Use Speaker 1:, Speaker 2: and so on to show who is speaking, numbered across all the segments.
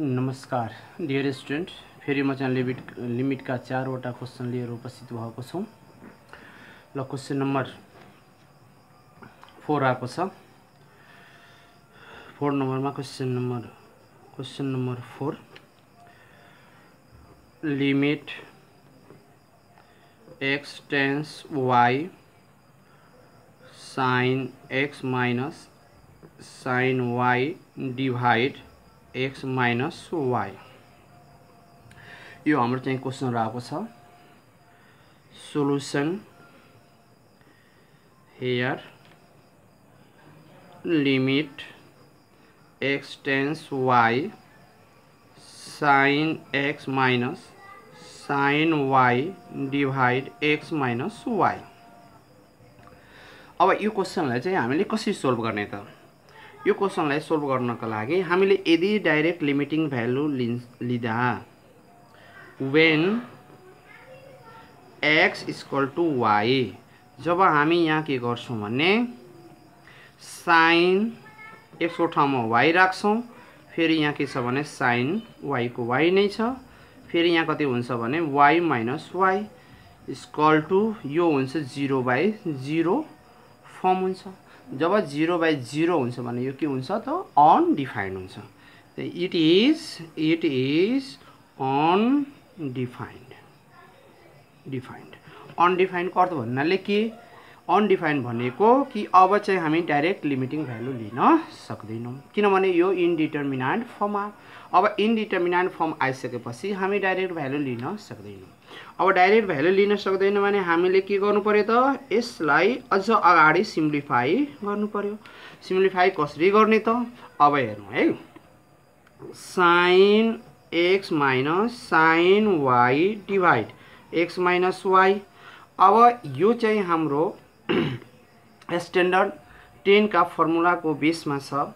Speaker 1: नमस्कार dear student फेरी म लिमिट लिमिट का चार क्वेसन लिएर उपस्थित भाग छौँ नंबर फोर आक फोर नंबर में question number question number four limit x tends y sine x minus sine y divide x minus y यो हाम्रो चाहिँ क्वेसन रहेको छ solution here limit x tends y sine x minus sine y divide x minus y अब यो क्वेसनलाई चाहिँ हामीले कसरी सोल्भ गर्ने त यो क्वेसनलाई सोल्भ गर्नका लागि हामीले यदि डाइरेक्ट लिमिटिङ भ्यालु लि लिँदा when x equal to y जब हामी यहाँ के गर्छौँ भने साइन एक्सको ठाउँमा वाइ राख्छौँ फेरि यहाँ के छ भने साइन वाइको वाइ नै छ फेरि यहाँ कति हुन्छ भने y minus y equal to यो हुन्छ जिरो बाई जिरो फर्म हुन्छ जब जिरो बाई जिरो हुन्छ भने यो के हुन्छ त अनडिफाइन्ड हुन्छ it is it is undefined defined undefined अर्थ भन्नाले के अनडिफाइन्ड भनेको कि अब चाहिँ हामी डाइरेक्ट लिमिटिङ भ्यालु लिन सक्दैनौँ किनभने यो इन्डिटर्मिनान्ट फर्ममा अब इन्डिटर्मिनान्ट फर्म आइसकेपछि हामी डाइरेक्ट भ्यालु लिन सक्दैनौँ अब डाइरेक्ट भ्यालु लिन सक्दैन भने हामीले के गर्नु पऱ्यो त यसलाई अझ अगाडि सिम्प्लिफाई गर्नु पऱ्यो सिम्प्लिफाई कसरी गर्ने त अब हेर्नु है sine x minus sine y divide x minus y अब यो चाहिँ हाम्रो स्ट्यान्डर्ड टेनका फर्मुलाको बेसमा छ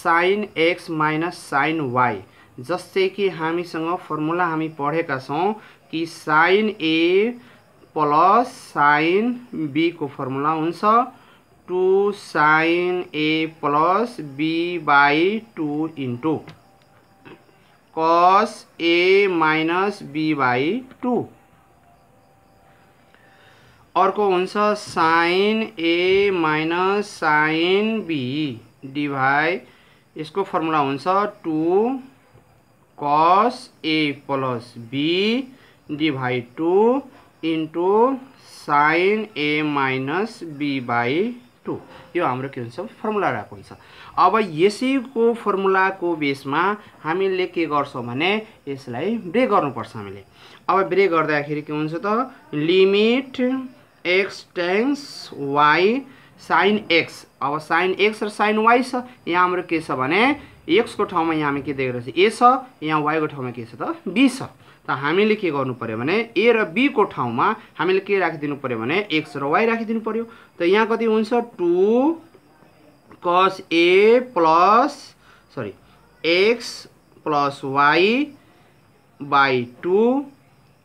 Speaker 1: sine x minus sine y जस्तै कि हामीसँग फर्मुला हामी पढेका छौँ कि साइन ए प्लस साइन बीको फर्मुला हुन्छ two sine A plus B by two into cos A minus B by two अर्को हुन्छ sine A minus sine B divide यसको फर्मुला हुन्छ two cos A plus B divide two into sine A minus B by two यो हाम्रो के हुन्छ formula रहेको हुन्छ अब यसैको फर्मुलाको बेसमा हामीले के गर्छौँ भने यसलाई ब्रेक गर्नुपर्छ हामीले अब ब्रेक गर्दाखेरि के हुन्छ त limit x tends y sine x अब साइन एक्स र साइन वाई छ यहाँ हाम्रो के छ भने एक्सको ठाउँमा यहाँ हामी के देखेर रहेछ ए छ यहाँ वाइको ठाउँमा के छ त बी छ त हामीले के गर्नु पऱ्यो भने ए र बीको ठाउँमा हामीले के राखिदिनु पऱ्यो भने एक्स र वाइ राखिदिनु पऱ्यो त यहाँ कति हुन्छ two cos A plus sorry x plus y by two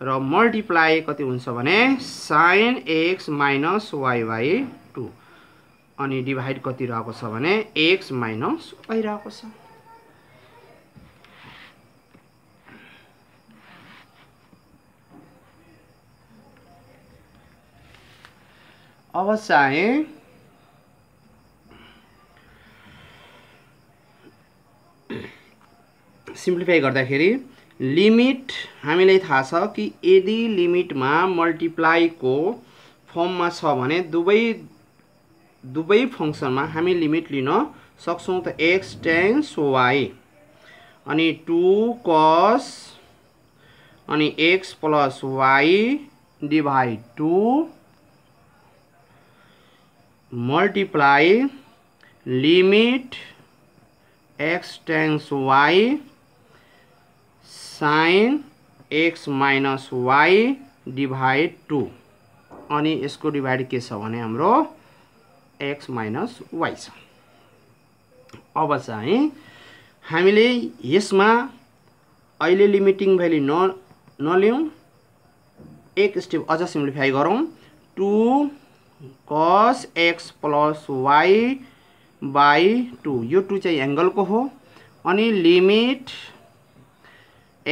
Speaker 1: र मल्टिप्लाई कति हुन्छ भने sine x minus y by two अनि डिभाइड कति रहेको छ भने एक्स माइनस भइरहेको छ अब चाहे सिम्प्लिफाई गर्दाखेरि लिमिट हामीलाई थाहा छ कि यदि लिमिटमा मल्टिप्लाईको फर्ममा छ भने दुवै दुवै फङ्सनमा हामी लिमिट लिन सक्छौँ त एक्स टेन्स वाई अनि टु कस अनि x plus y divide two, multiply limit x tends y sine x minus y divide two अनि यसको डिभाइड के छ भने हाम्रो एक्स माइनस वाई छ अब चाहिँ हामीले यसमा अहिले लिमिटिङ भ्याल्यु न नलिउँ एक स्टेप अझ सिम्प्लिफाई गरौँ two cos x plus y by two यो टू चाहिँ एङ्गलको हो अनि लिमिट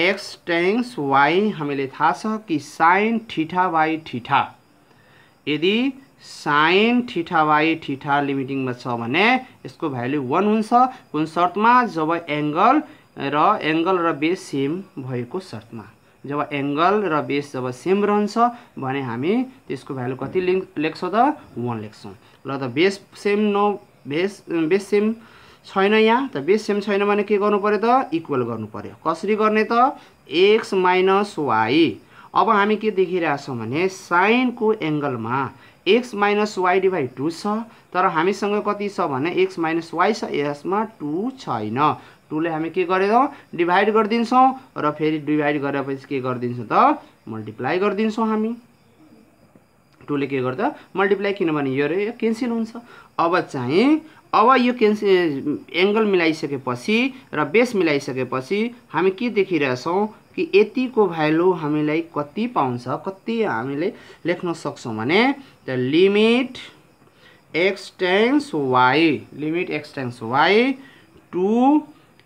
Speaker 1: एक्स टेन्स वाई हामीले थाहा छ कि साइन ठिठा बाई ठिठा यदि साइन ठिठा बाई ठिठा लिमिटिङमा छ भने यसको भ्यालु वान हुन्छ कुन सर्टमा जब एङ्गल र एङ्गल र बेस सेम भएको सर्टमा जब एङ्गल र बेस जब सेम रहन्छ भने हामी त्यसको भ्यालु कति लेख्छौ लेख्छौँ त वान लेख्छौँ ल त बेस सेम न बेस बेस सेम छैन यहाँ त बेस सेम छैन भने के गर्नु पऱ्यो त इक्वल गर्नु पऱ्यो कसरी गर्ने त एक्स माइनस वाई अब हामी के देखिरहेछौँ भने साइनको एङ्गलमा x minus y divide two छ तर हामीसँग कति छ भने एक्स माइनस वाई छ यसमा टू छैन टूलाई हामी के गरेनौँ डिभाइड गरिदिन्छौँ र फेरि डिभाइड गरेपछि के गरिदिन्छौँ त मल्टिप्लाई गरिदिन्छौँ हामी टूले के गर्दा मल्टिप्लाई किनभने यो र यो क्यान्सल हुन्छ अब चाहिँ अब यो क्यान्सल एङ्गल मिलाइसकेपछि र बेस मिलाइसकेपछि हामी के देखिरहेछौँ कि यतिको भ्यालु हामीलाई कति पाउँछ कति हामीले लेख्न सक्छौँ भने त limit x tends y limit x tends y two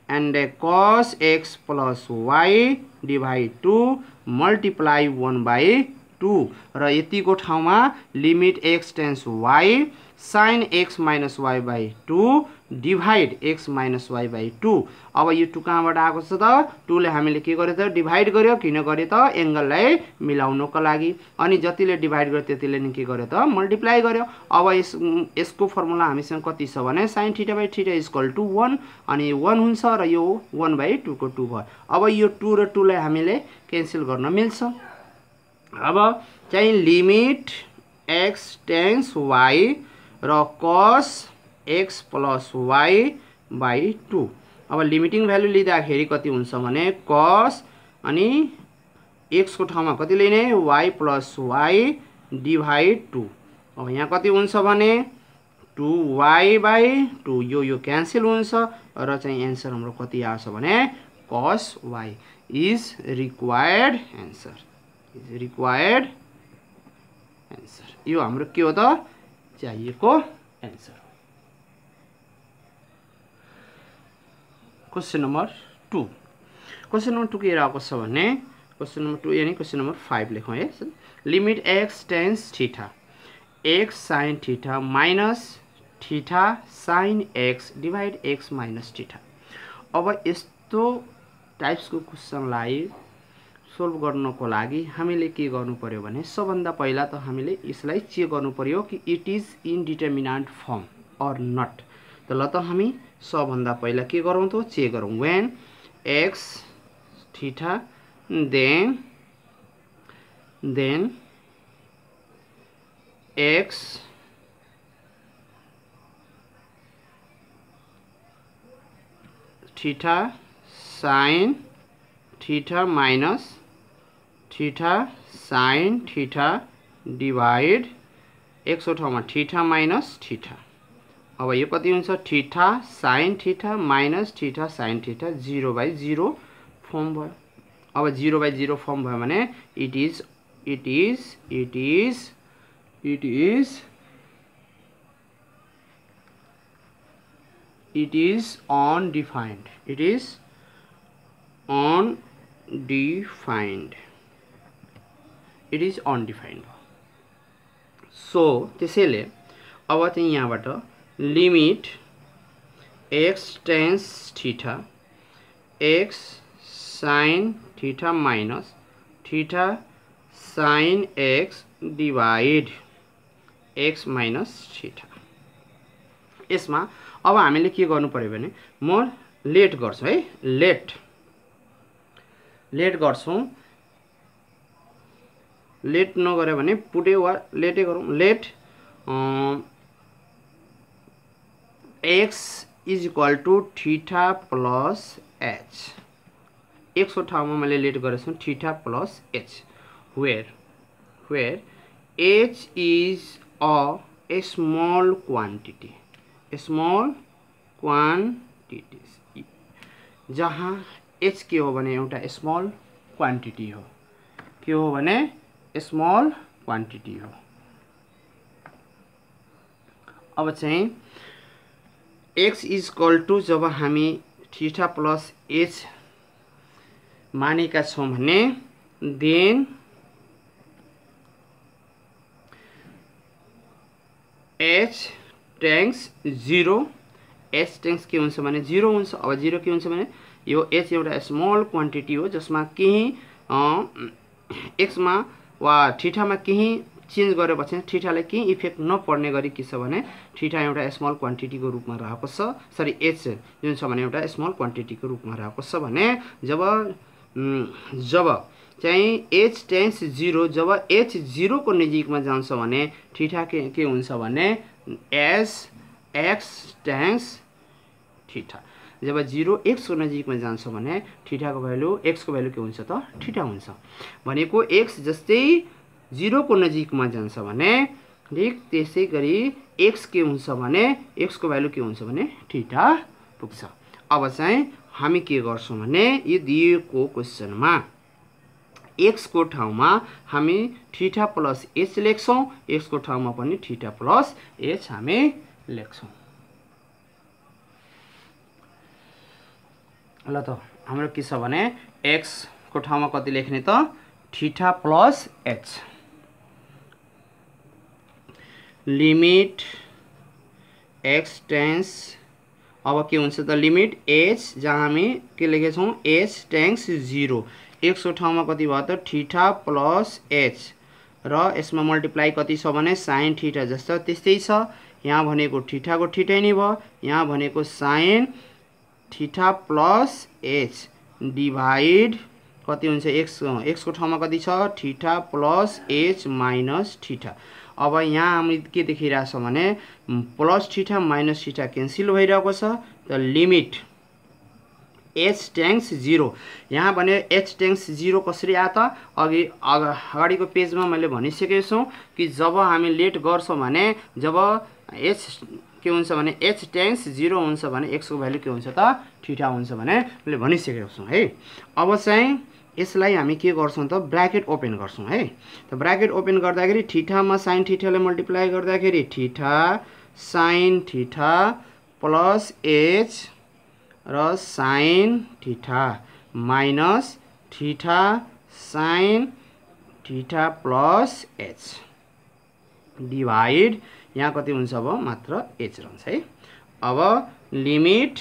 Speaker 1: and cos x plus y divide 2 multiply 1 by 2 र यतिको ठाउँमा limit x tends y sin x minus y by 2 divide x minus y by two अब यो two कहाँबाट आएको छ त टूले हामीले के गर्यो त डिभाइड गर्यो किन गर्यो त एङ्गललाई मिलाउनको लागि अनि जतिले डिभाइड गर्यो त्यतिले नि के गर्यो त मल्टिप्लाई गर्यो अब यस यसको फर्मुला हामीसँग कति छ भने sine theta by theta equal to one अनि वान हुन्छ र यो वान बाई टूको टू भयो अब यो टू र टूलाई हामीले क्यान्सल गर्न मिल्छ अब चाहिँ लिमिट एक्स टेन्स वाइ र cos x plus y by two अब लिमिटिंग भ्यालु लिँदाखेरि कति हुन्छ भने कस अनि एक्सको ठाउँमा कति लिने y plus y divide two अब यहाँ कति हुन्छ भने टु वाई बाई टू यो यो क्यान्सल हुन्छ र चाहिँ एन्सर हाम्रो कति आउँछ भने cos y is required answer is required answer यो हाम्रो के हो त चाहिएको answer question number two question number two के आएको छ भने क्वेसन नम्बर टू यानि क्वेसन नम्बर फाइभ लेखौँ है limit x tends theta x sine theta minus theta sine x divide x minus theta अब यस्तो टाइप्सको क्वेसनलाई सोल्भ गर्नको लागि हामीले के गर्नु पऱ्यो भने सबभन्दा पहिला त हामीले यसलाई चेक गर्नु पऱ्यो कि it is indeterminate form or not त ल त हामी सब पहिला के गरौँ त चेक करूँ when x theta then then x theta sine theta minus theta sine theta divide एक सौ ठाउँमा ठीठा माइनस ठीठा अब यो कति हुन्छ theta sine theta minus theta sine theta zero by zero form भयो अब जिरो बाई जिरो फर्म भयो भने it is it is it is it is it is undefined it is un undefined it is undefined so त्यसैले अब चाहिँ यहाँबाट limit x tends theta x sine theta minus theta sine x divide x minus theta यसमा अब हामीले के गर्नु पऱ्यो भने म लेट गर्छु है लेट लेट गर्छौँ लेट नगर्यो भने पुटे वा लेटै गरौँ let x is equal to theta plus h ठाव में मैं लेट कर छु plus h where where h is a small quantity small quantity जहाँ एच के हो स्मल क्वांटिटी हो के हो स्मल क्वांटिटी हो अब चाहिए एक्स इजकल टु जब हामी ठिठा प्लस एच मानेका छौँ भने then h tends zero h tends के हुन्छ भने जिरो हुन्छ अब जिरो के हुन्छ भने यो एच एउटा स्मल क्वान्टिटी हो जसमा केही एक्समा वा ठिठामा केही चेन्ज गरेपछि ठिठालाई केही इफेक्ट नपर्ने गरी के छ भने ठिठा एउटा स्मल क्वान्टिटीको रूपमा रहेको छ सरी एच जुन छ भने एउटा स्मल क्वान्टिटीको रूपमा रहेको छ भने जब जब चाहिँ एच टेन्स जिरो जब एच जिरोको नजिकमा जान्छ भने ठिठा के के हुन्छ भने एस एक्स ट्याङ्स ठिठा जब जिरो एक्सको नजिकमा जान्छ भने ठिठाको भ्यालु एक्सको भ्यालु के हुन्छ त ठिठा हुन्छ भनेको एक्स जस्तै जिरोको नजिकमा जान्छ भने ठिक त्यसै गरी एक्स के हुन्छ भने एक्सको भ्यालु के हुन्छ भने ठिटा पुग्छ अब चाहिँ हामी के गर्छौँ भने यो दिएको क्वेसनमा एक्सको ठाउँमा हामी ठिठा प्लस एच लेख्छौँ एक्सको ठाउँमा पनि ठिटा प्लस एच हामी लेख्छौँ ल त हाम्रो के छ भने एक्सको ठाउँमा कति लेख्ने त theta plus h limit x tends अब के हुन्छ त लिमिट एच जहाँ हामी के लेखेको छौँ एच टेन्स जिरो एक सौ ठाउँमा कति भयो त ठिठा प्लस एच र यसमा मल्टिप्लाई कति छ भने साइन ठिठा जस्तो त्यस्तै छ यहाँ भनेको ठिठाको ठिठै नै भयो यहाँ भनेको sine theta plus h divide कति हुन्छ एक्स एक्सको ठाउँमा कति छ theta plus h minus theta अब यहाँ हामी के देखिरहेछ भने plus theta minus theta cancel भइरहेको छ त लिमिट एच ट्याङ्क्स जिरो यहाँ भने एच ट्याङ्क्स जिरो कसरी आयो त अघि अगाडिको पेजमा मैले भनिसकेको छु कि जब हामी लेट गर्छौँ भने जब एच के हुन्छ भने एच ट्याङ्क्स जिरो हुन्छ भने एक्सको भ्यालु के हुन्छ त ठिठा हुन्छ भने मैले भनिसकेको छु है अब चाहिँ यसलाई हामी के गर्छौँ त ब्राकेट ओपन गर्छौँ है त ब्राकेट ओपन गर्दाखेरि ठिठामा साइन ठिठाले मल्टिप्लाई गर्दाखेरि theta sine theta plus h र sine theta minus theta sine theta plus h divide यहाँ कति हुन्छ अब मात्र एच रहन्छ है अब लिमिट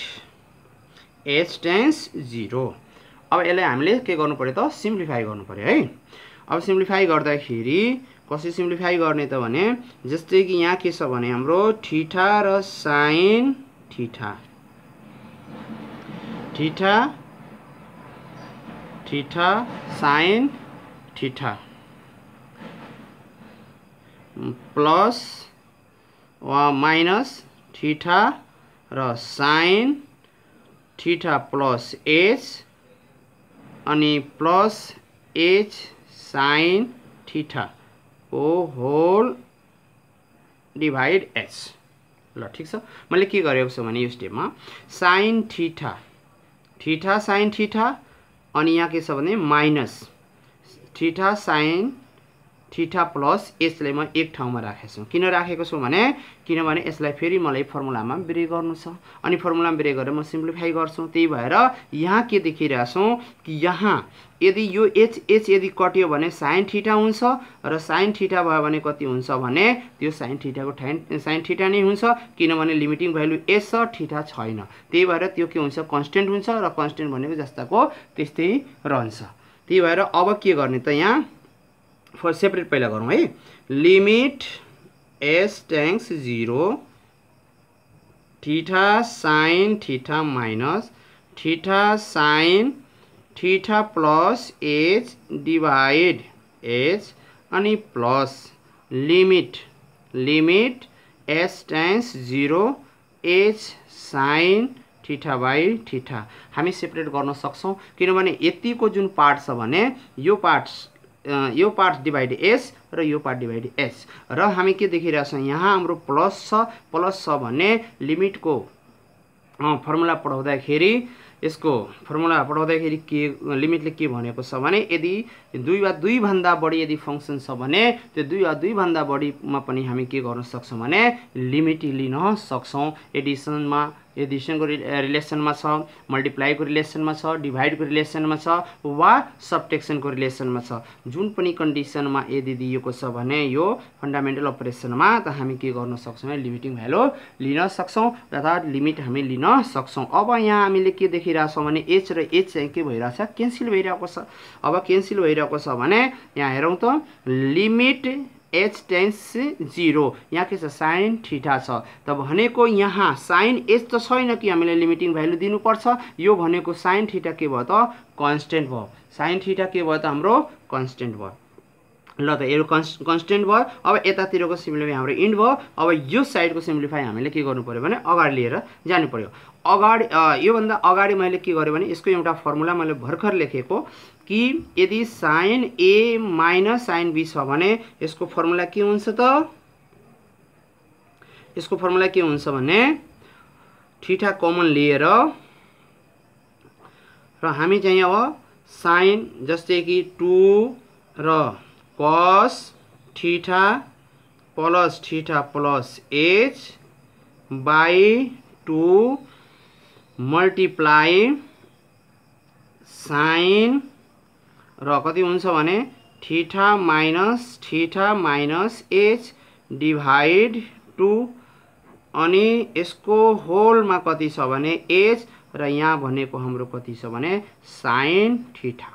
Speaker 1: एच टेन्स जिरो अब यसलाई हामीले के गर्नु पऱ्यो त सिम्प्लिफाई गर्नु पऱ्यो है अब सिम्प्लिफाई गर्दाखेरि कसरी सिम्प्लिफाई गर्ने त भने जस्तै कि यहाँ के छ भने हाम्रो ठिठा र sine theta theta theta sine theta plus वा माइनस ठिठा र साइन ठिठा प्लस एच अनि प्लस एच साइन ठिठा ओ होल डिभाइड एच ल ठिक छ मैले के गरेको छु भने यो स्टेपमा साइन ठिठा ठिठा साइन ठिठा अनि यहाँ के छ भने minus theta sine theta plus यसलाई म एक ठाउँमा राखेको छु किन राखेको छु भने किनभने यसलाई फेरि मलाई फर्मुलामा ब्रेक गर्नु छ अनि फर्मुलामा ब्रेक गरेर म सिम्प्लिफाई गर्छु त्यही भएर यहाँ के देखिरहेछौँ कि यहाँ यदि यो एच एच यदि कट्यो भने साइन ठिटा हुन्छ र साइन ठिटा भयो भने कति हुन्छ भने त्यो साइन ठिटाको ठाइन साइन ठिटा नै हुन्छ किनभने लिमिटिङ भ्यालु एच छ ठिटा छैन त्यही भएर त्यो के हुन्छ कन्सटेन्ट हुन्छ र कन्सटेन्ट भनेको जस्ताको त्यस्तै रहन्छ त्यही भएर अब के गर्ने त यहाँ सेपरेट पहिला गरौँ है limit s tends zero theta sine theta minus theta sine theta plus h divide h अनि plus limit limit s tends zero h sine theta by theta हामी सेपरेट गर्न सक्छौँ किनभने यतिको जुन पार्ट छ भने यो पार्ट्स यो पार्ट डिभाइड एस र यो पार्ट डिभाइड एस र हामी के देखिरहेछौँ यहाँ हाम्रो प्लस छ प्लस छ भने लिमिटको फर्मुला पढाउँदाखेरि यसको फर्मुला पढाउँदाखेरि के लिमिटले के भनेको छ भने यदि दुई वा दुईभन्दा बढी यदि फङ्सन छ भने त्यो दुई वा दुईभन्दा बढीमा पनि हामी के गर्न सक्छौँ भने लिमिट लिन सक्छौँ एडिसनमा एडिसनको रिलेसनमा छ मल्टिप्लाईको रिलेसनमा छ डिभाइडको रिलेसनमा छ वा सबटेक्सनको रिलेसनमा छ जुन पनि कन्डिसनमा यदि दिएको छ भने यो फन्डामेन्टल अपरेसनमा त हामी के गर्न सक्छौँ लिमिटिङ भ्यालु लिन सक्छौँ अर्थात् लिमिट हामी लिन सक्छौँ अब यहाँ हामीले के देखिरहेछौँ भने एच र एच चाहिँ के भइरहेछ क्यान्सिल भइरहेको छ अब क्यान्सिल भइरहेको छ भने यहाँ हेरौँ त लिमिट एच टेन्स जिरो यहाँ के छ साइन ठिठा छ त भनेको यहाँ साइन एच त छैन कि हामीले लिमिटिङ भ्यालु दिनुपर्छ यो भनेको साइन ठिटा के भयो त कन्सटेन्ट भयो साइन ठिटा के भयो त हाम्रो कन्सटेन्ट भयो ल त यो कन्स कन्सटेन्ट भयो अब यतातिरको सिम्प्लिफाई हाम्रो इन्ड भयो अब यो साइडको सिम्प्लिफाई हामीले के गर्नु पऱ्यो भने अगाडि लिएर जानु पऱ्यो अगाडि योभन्दा अगाडि मैले के गरेँ भने यसको एउटा फर्मुला मैले भर्खर लेखेको कि यदि sine A minus sine B छ भने यसको फर्मुला के हुन्छ त यसको फर्मुला के हुन्छ भने ठिठा कमन लिएर र हामी चाहिँ अब साइन जस्तै कि टु र cos theta plus theta plus H by two multiply sine र कति हुन्छ भने theta minus theta minus H divide two अनि यसको होलमा कति छ भने एच र यहाँ भनेको हाम्रो कति छ भने साइन ठिठा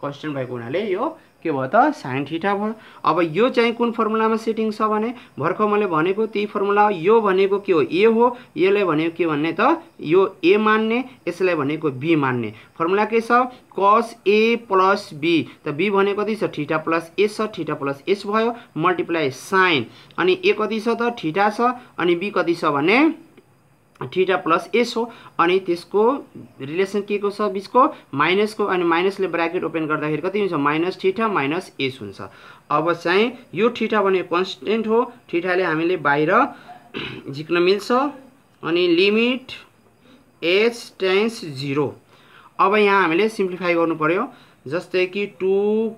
Speaker 1: क्वेसन भएको हुनाले यो के भयो त साइन ठिटा भयो अब यो चाहिँ कुन फर्मुलामा सेटिङ छ भने भर्खर मैले भनेको त्यही फर्मुला यो भनेको के हो ए हो यसलाई भनेको के भन्ने त यो ए मान्ने यसलाई भनेको बी मान्ने फर्मुला के छ कस ए प्लस बी त बी भनेको कति छ ठिटा प्लस एस छ ठिटा प्लस एस भयो मल्टिप्लाई साइन अनि ए कति छ त ठिटा छ अनि बी कति छ भने थिटा प्लस एस हो अनि त्यसको रिलेसन के को छ बिचको माइनसको अनि माइनसले ब्राकेट ओपन गर्दाखेरि कति हुन्छ माइनस ठिठा माइनस एस हुन्छ अब चाहिँ यो ठिठा भने कन्सटेन्ट हो ठिठाले हामीले बाहिर झिक्न मिल्छ अनि लिमिट एच टेंड्स जिरो अब यहाँ हामीले सिम्प्लिफाई गर्नु पऱ्यो जस्तै कि टु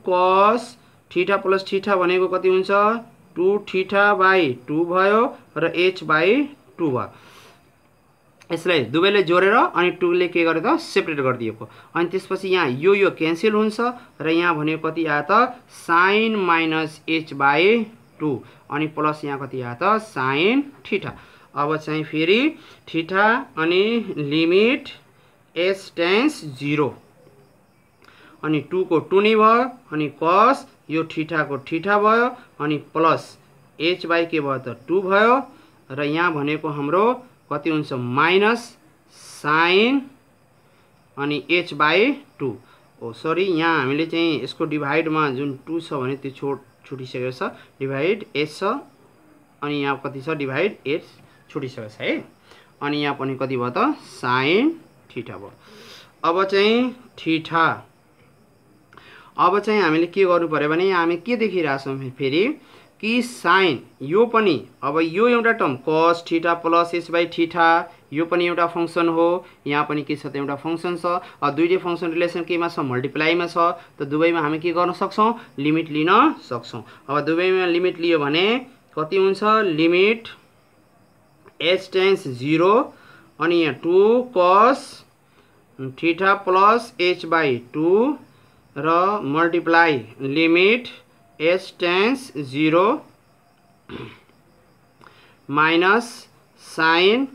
Speaker 1: कस ठिठा प्लस ठिठा भनेको कति हुन्छ टु ठिठा बाई टू भयो र एच बाई टू भयो यसलाई दुवैले जोडेर अनि टुले के गरेर त सेपरेट गरिदिएको अनि त्यसपछि यहाँ यो यो क्यान्सल हुन्छ र यहाँ भने कति आयो त sine minus H by two अनि प्लस यहाँ कति आयो त साइन ठिठा अब चाहिँ फेरि ठिठा अनि लिमिट एच टेन्स जिरो अनि टूको टु नै भयो अनि कस यो ठिठाको ठिठा भयो अनि प्लस एच बाई के भयो त टु भयो र यहाँ भनेको हाम्रो कति हुन्छ माइनस साइन अनि H by two oh sorry यहाँ हामीले चाहिँ यसको डिभाइडमा जुन टू छ भने त्यो छोट छुटिसकेको छ डिभाइड एच छ अनि यहाँ कति छ डिभाइड एच छुटिसकेको छ है अनि यहाँ पनि कति भयो त साइन ठिठा भयो अब चाहिँ ठिठा अब चाहिँ हामीले के गर्नु पऱ्यो भने हामी के देखिरहेछौँ फेरि कि साइन यो पनि अब यो एउटा term cos theta plus S by theta यो पनि एउटा फङ्सन हो यहाँ पनि के छ त एउटा फङ्सन छ दुइटै फङ्सन रिलेसन केमा छ मल्टिप्लाईमा छ त दुबईमा हामी के गर्न सक्छौँ लिमिट लिन सक्छौँ अब दुबईमा लिमिट लियो भने कति हुन्छ लिमिट एच टेन्स जिरो अनि यहाँ two cos theta plus H by two र multiply limit H tends zero minus sine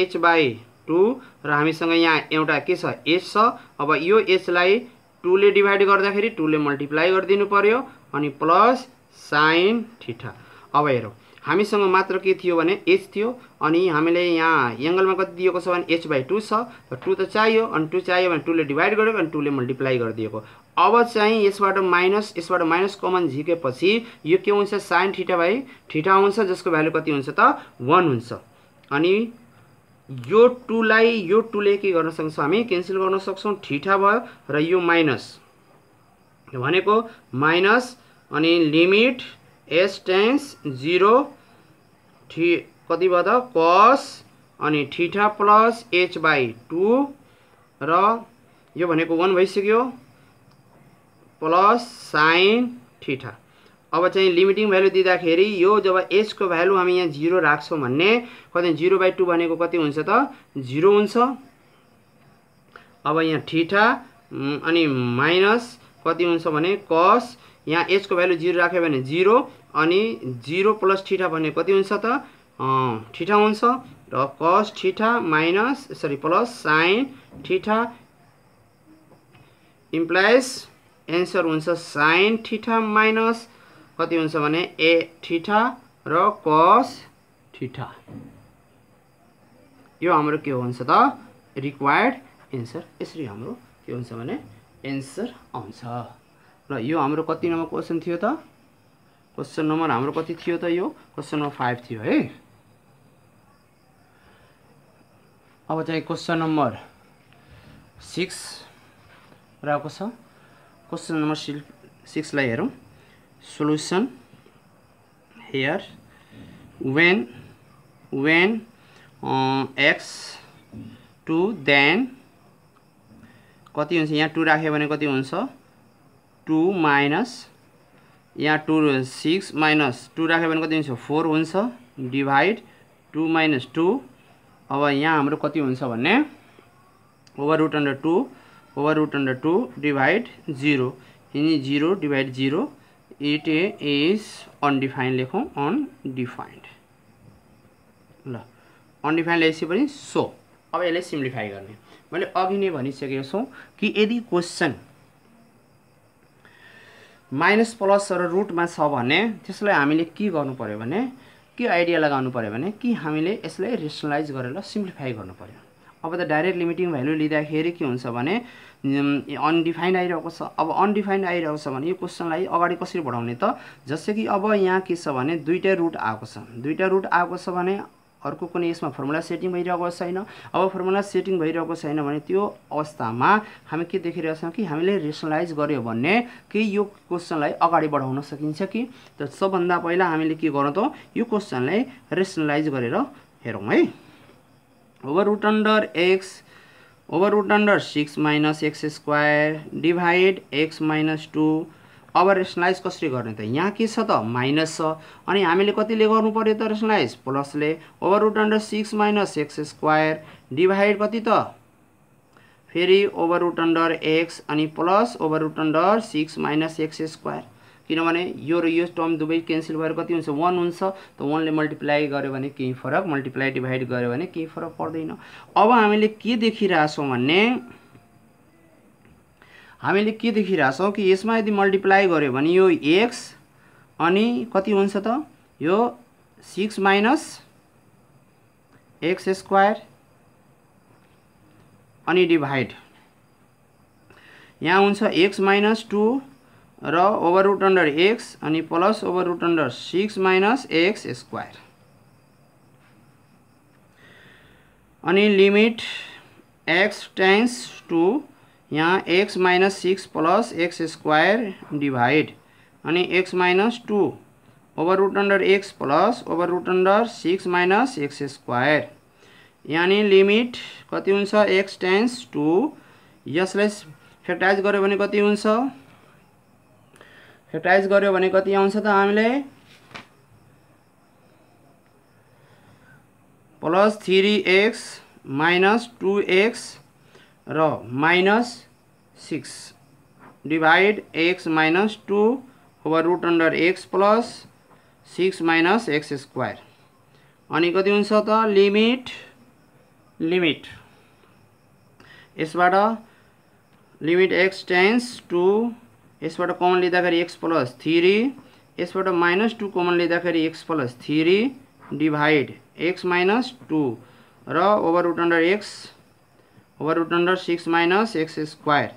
Speaker 1: H by two र हामीसँग यहाँ एउटा के छ एच छ अब यो एचलाई टूले डिभाइड गर्दाखेरि टूले मल्टिप्लाई गरिदिनु पर्यो अनि प्लस साइन ठिठा अब हेरौँ हामीसँग मात्र के थियो भने एच थियो अनि हामीले यहाँ एङ्गलमा कति दिएको छ भने एच बाई टू छ टू त चाहियो अनि टू चाहियो भने टूले डिभाइड गरेको अनि टूले मल्टिप्लाई गरिदिएको अब चाहिँ यसबाट माइनस यसबाट माइनस कमन झिकेपछि यो के हुन्छ साइन ठिटा बाई ठिटा हुन्छ जसको भ्यालु कति हुन्छ त वान हुन्छ अनि यो टूलाई यो टूले के गर्न सक्छ हामी क्यान्सल गर्न सक्छौँ ठिठा भयो र यो माइनस भनेको माइनस अनि लिमिट एस टाइम्स जिरो ठि कति भयो त कस अनि theta plus H by two र यो भनेको वान भइसक्यो प्लस साइन ठिठा अब चाहिँ लिमिटिङ भ्यालु दिँदाखेरि यो जब एचको भ्यालु हामी यहाँ जिरो राख्छौँ भन्ने कति जिरो बाई टू भनेको कति हुन्छ त जिरो हुन्छ अब यहाँ ठिठा अनि माइनस कति हुन्छ भने कस यहाँ एचको भ्यालु जिरो राख्यो भने जिरो अनि जिरो प्लस ठिठा भने कति हुन्छ त ठिठा हुन्छ र कस ठिठा माइनस यसरी plus sine theta implies answer हुन्छ साइन ठिठा माइनस कति हुन्छ भने ए ठिठा र कस ठिठा यो हाम्रो के हुन्छ त रिक्वायर्ड एन्सर यसरी हाम्रो के हुन्छ भने एन्सर आउँछ र यो हाम्रो कति नम्बर क्वेसन थियो त क्वेसन नम्बर हाम्रो कति थियो त यो क्वेसन नम्बर फाइभ थियो है अब चाहिँ क्वेसन नम्बर सिक्स र आएको छ क्वेसन नम्बर सि सिक्सलाई हेरौँ solution here when when x two then कति हुन्छ यहाँ टु राख्यो भने कति हुन्छ टु माइनस यहाँ टु सिक्स माइनस टू राख्यो भने कति हुन्छ फोर हुन्छ डिभाइड टू माइनस टू अब यहाँ हाम्रो कति हुन्छ भने over root under two over root under two divide zero यिनी zero divide zero it is undefined लेखौँ अनडिफाइन्ड ल अनडिफाइन्ड लेखेपछि पनि सो अब यसलाई सिम्प्लिफाई गर्ने मैले अघि नै भनिसकेको छु कि यदि क्वेसन माइनस प्लस र रुटमा छ भने त्यसलाई हामीले के गर्नु पऱ्यो भने के आइडिया लगाउनु पऱ्यो भने कि हामीले यसलाई रेसनलाइज गरेर सिम्प्लिफाई गर्नु पऱ्यो अब त डाइरेक्ट लिमिटिङ भ्यालु लिँदाखेरि के हुन्छ भने अनडिफाइन्ड आइरहेको छ अब अनडिफाइन्ड आइरहेको छ भने यो क्वेसनलाई अगाडि कसरी बढाउने त जस्तै कि अब यहाँ के छ भने दुईवटा रुट आएको छ दुईवटा रुट आएको छ भने अर्को कुनै यसमा फर्मुला सेटिङ भइरहेको छैन अब फर्मुला सेटिङ भइरहेको छैन भने त्यो अवस्थामा हामी के देखिरहेछौँ कि हामीले रेसनलाइज गर्यो भने कि यो क्वेसनलाई अगाडि बढाउन सकिन्छ कि त सबभन्दा पहिला हामीले के गरौँ त यो क्वेसनलाई रेसनलाइज गरेर हेरौँ है over root under x over root under six minus x square divide x minus two अब रेसनलाइज कसरी गर्ने त यहाँ के छ त माइनस छ अनि हामीले कतिले गर्नु पऱ्यो त रेसनलाइज प्लसले over root under six minus x square divide कति त फेरि ओभर रुट अन्डर एक्स अनि plus over root under six minus x square किनभने यो र यो टर्म दुवै क्यान्सल भएर कति हुन्छ वान हुन्छ त वानले मल्टिप्लाई गर्यो भने केही फरक मल्टिप्लाई डिभाइड गर्यो भने केही फरक पर्दैन अब हामीले के देखिरहेछौँ भने हामीले के देखिरहेछौँ कि यसमा यदि मल्टिप्लाई गऱ्यो भने यो एक्स अनि कति हुन्छ त यो सिक्स माइनस एक्स स्क्वायर अनि डिभाइड यहाँ हुन्छ एक्स माइनस टू र ओभर रुट अन्डर एक्स अनि plus over root under six minus x square अनि लिमिट एक्स टेन्स टू यहाँ x minus six plus x square divide अनि x minus two over root under x plus over root under six minus x square यानि limit कति हुन्छ x tends two यसलाई फ्याक्टाइज गऱ्यो भने कति हुन्छ फ्याक्टाइज गऱ्यो भने कति आउँछ त हामीले plus three x minus two x र minus six divide x minus two over root under x plus six minus x square अनि कति हुन्छ त लिमिट लिमिट यसबाट लिमिट एक्स टेन्स टू यसबाट कमन लिँदाखेरि एक्स प्लस थ्री यसबाट minus two common लिँदाखेरि x plus three divide x minus two र over root under x over root under six minus x square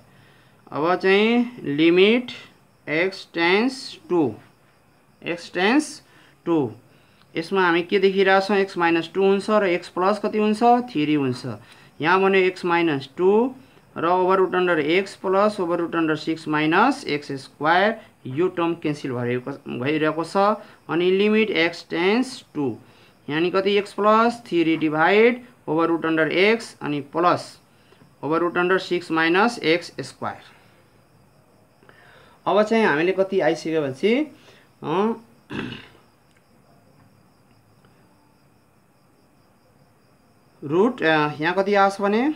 Speaker 1: अब चाहिँ limit x tends two x tends two यसमा हामी के देखिरहेछौँ x minus two हुन्छ र x plus कति हुन्छ थ्री हुन्छ यहाँ भन्यो एक्स माइनस टू र over root under x plus over root under six minus x square यो टर्म क्यान्सल भइरहेको भइरहेको छ अनि लिमिट एक्स टेन्स टू यानि कति x plus three divide over root under x अनि plus over root under six minus x square अब चाहिँ हामीले कति आइसकेपछि रुट यहाँ कति आओस् भने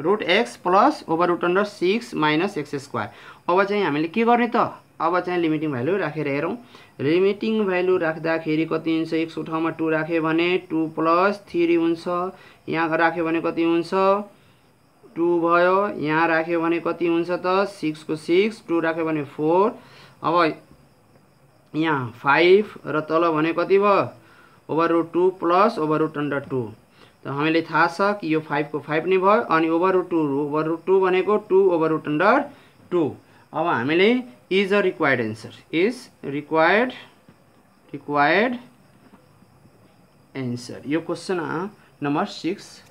Speaker 1: root x plus over root under six minus x square अब चाहिँ हामीले के गर्ने त अब चाहिँ लिमिटिङ भ्यालु राखेर हेरौँ लिमिटिङ भ्यालु राख्दाखेरि कति हुन्छ एक सौ ठाउँमा टू राख्यो भने टू प्लस थ्री हुन्छ यहाँ राख्यो भने कति हुन्छ टू भयो यहाँ राख्यो भने कति हुन्छ त सिक्सको सिक्स टू राख्यो भने फोर अब यहाँ फाइभ र तल भने कति भयो over root two plus over root under two त हामीले थाहा छ कि यो फाइभको फाइभ नै भयो अनि over root two over root two भनेको two over root under two अब हामीले is a required answer is required required answer यो क्वेसन नम्बर सिक्स